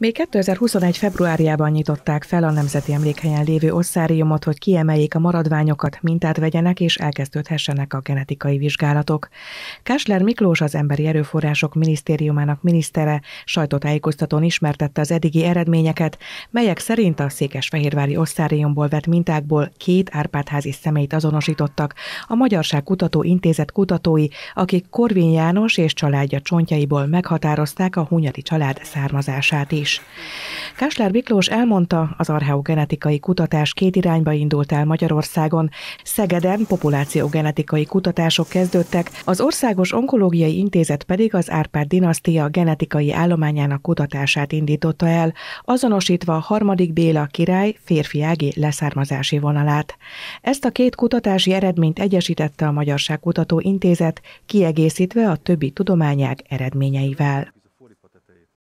Még 2021. februárjában nyitották fel a Nemzeti Emlékhelyen lévő osszáriumot, hogy kiemeljék a maradványokat, mintát vegyenek és elkezdődhessenek a genetikai vizsgálatok. Kásler Miklós az Emberi Erőforrások Minisztériumának minisztere sajtótájékoztatón ismertette az eddigi eredményeket, melyek szerint a Székesfehérvári osszáriumból vett mintákból két Árpádházi személyt azonosítottak, a Magyarság Kutató Intézet kutatói, akik Korvin János és családja csontjaiból meghatározták a Hunyadi család származását is is. Káslár Miklós elmondta, az archeogenetikai kutatás két irányba indult el Magyarországon. Szegeden populációgenetikai kutatások kezdődtek, az Országos Onkológiai Intézet pedig az Árpád dinasztia genetikai állományának kutatását indította el, azonosítva a harmadik Béla király férfiági leszármazási vonalát. Ezt a két kutatási eredményt egyesítette a Kutató Intézet, kiegészítve a többi tudományág eredményeivel.